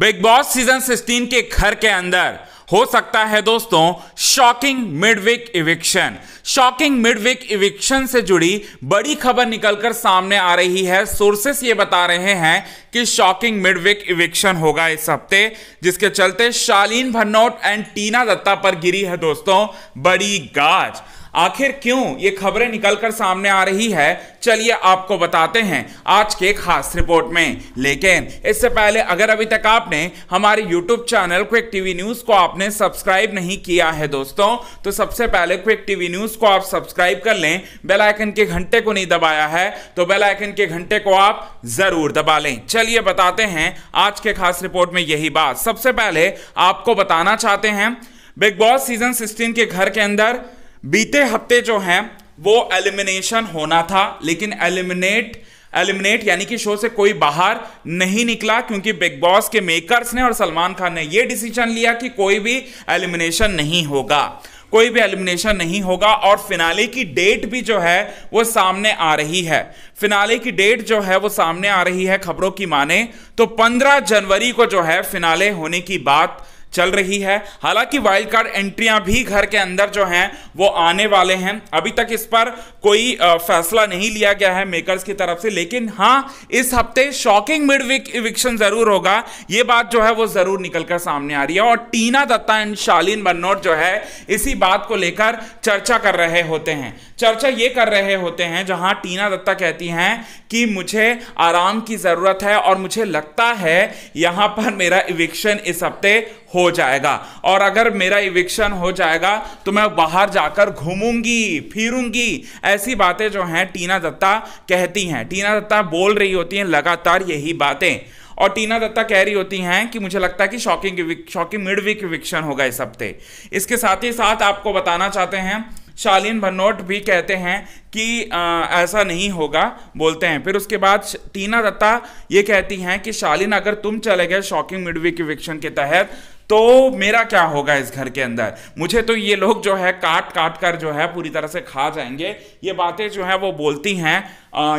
big boss season 16 के घर के अंदर हो सकता है दोस्तों shocking midweek eviction shocking midweek eviction से जुड़ी बड़ी खबर निकलकर सामने आ रही है सोर्सेस ये बता रहे हैं कि शॉकिंग मिडवीक इविक्शन होगा इस हफ्ते जिसके चलते शालीन भन्नोट एंड टीना दत्ता पर गिरी है दोस्तों बड़ी गाज आखिर क्यों ये खबरें निकलकर सामने आ रही है चलिए आपको बताते हैं आज के खास रिपोर्ट में लेकिन इससे पहले अगर अभी तक आपने हमारे YouTube channel quick TV news को आपने सब्सक्राइब नहीं किया है दोस्तों तो सबसे पहले क्विक टीवी न्यूज़ को आप सब्सक्राइब कर लें बेल आइकन के घंटे को नहीं दबाया है तो बेल आइकन के घंटे को आप ज़रूर दबा लें चलिए बताते हैं आज के खास रिपोर्ट में यही बात सबसे पहले आपको बताना चाहते हैं बिग बॉस सीजन सिक्सटीन के घर के अंदर बीते हफ्ते जो है वो एलिमिनेशन होना था लेकिन एलिमिनेट एलिमिनेट यानी कि शो से कोई बाहर नहीं निकला क्योंकि बिग बॉस के मेकर्स ने और सलमान खान ने यह डिसीजन लिया कि कोई भी एलिमिनेशन नहीं होगा कोई भी एलिमिनेशन नहीं होगा और फिनाले की डेट भी जो है वो सामने आ रही है फिनाले की डेट जो है वो सामने आ रही है खबरों की माने तो 15 जनवरी को जो है फिनाले होने की बात चल रही है हालांकि वाइल्ड कार्ड एंट्रियां भी घर के अंदर जो हैं वो आने वाले हैं अभी तक इस पर कोई फैसला नहीं लिया गया है मेकर्स की तरफ से लेकिन हाँ इस हफ्ते शॉकिंग मिड विक इविक्शन जरूर होगा ये बात जो है वो जरूर निकलकर सामने आ रही है और टीना दत्ता एंड शालीन बन्नोट जो है इसी बात को लेकर चर्चा कर रहे होते हैं चर्चा ये कर रहे होते हैं जहां टीना दत्ता कहती हैं कि मुझे आराम की जरूरत है और मुझे लगता है यहां पर मेरा इविक्शन इस हफ्ते हो हो जाएगा और अगर मेरा इविक्शन हो जाएगा तो मैं बाहर जाकर घूमूंगी फिरूंगी ऐसी बातें जो हैं टीना दत्ता कहती हैं टीना दत्ता बोल रही होती हैं लगातार यही बातें और टीना दत्ता कह रही होती हैं कि मुझे लगता है कि shocking shocking mid week eviction होगा इस हफ्ते इसके साथ ही साथ आपको बताना चाहते हैं शालीन भनोट भी कहते हैं कि आ, ऐसा नहीं होगा बोलते हैं फिर उसके बाद टीना दत्ता ये कहती हैं कि शालीन अगर तुम चले गए शॉकिंग मिडवी के विक्षण के तहत तो मेरा क्या होगा इस घर के अंदर मुझे तो ये लोग जो है काट काट कर जो है पूरी तरह से खा जाएंगे ये बातें जो है वो बोलती हैं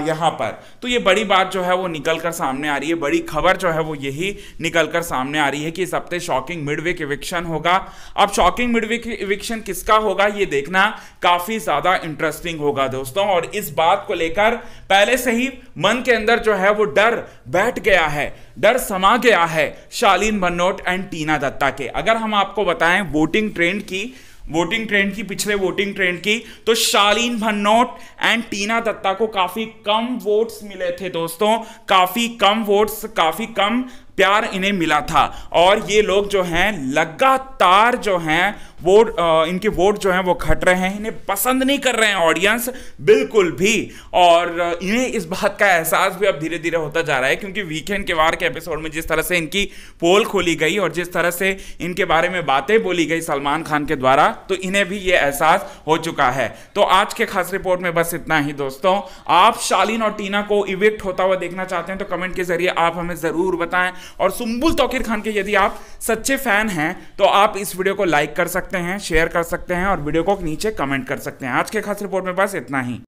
यहाँ पर तो ये बड़ी बात जो है वो निकल कर सामने आ रही है बड़ी खबर जो है वो यही निकल कर सामने आ रही है कि इस हफ्ते शॉकिंग मिडविक इविक्शन होगा अब शॉकिंग मिडविक इविक्शन किसका होगा ये देखना काफ़ी ज़्यादा इंटरेस्टिंग होगा दोस्तों और इस बात को लेकर पहले से ही मन के अंदर जो है वो डर बैठ गया है डर समा गया है शालीन भन्नोट एंड टीना दत्ता के अगर हम आपको बताएं वोटिंग ट्रेंड की वोटिंग ट्रेंड की पिछले वोटिंग ट्रेंड की तो शालीन भन्नोट एंड टीना दत्ता को काफ़ी कम वोट्स मिले थे दोस्तों काफ़ी कम वोट्स काफ़ी कम प्यार इन्हें मिला था और ये लोग जो हैं लगातार जो हैं वोट इनके वोट जो हैं वो घट रहे हैं इन्हें पसंद नहीं कर रहे हैं ऑडियंस बिल्कुल भी और इन्हें इस बात का एहसास भी अब धीरे धीरे होता जा रहा है क्योंकि वीकेंड के वार के एपिसोड में जिस तरह से इनकी पोल खोली गई और जिस तरह से इनके बारे में बातें बोली गई सलमान खान के द्वारा तो इन्हें भी ये एहसास हो चुका है तो आज के खास रिपोर्ट में बस इतना ही दोस्तों आप शालीन और टीना को इविक्ट होता हुआ देखना चाहते हैं तो कमेंट के जरिए आप हमें ज़रूर बताएं और सुम्बुल तोकिर खान के यदि आप सच्चे फैन हैं तो आप इस वीडियो को लाइक कर सकते हैं शेयर कर सकते हैं और वीडियो को नीचे कमेंट कर सकते हैं आज के खास रिपोर्ट में बस इतना ही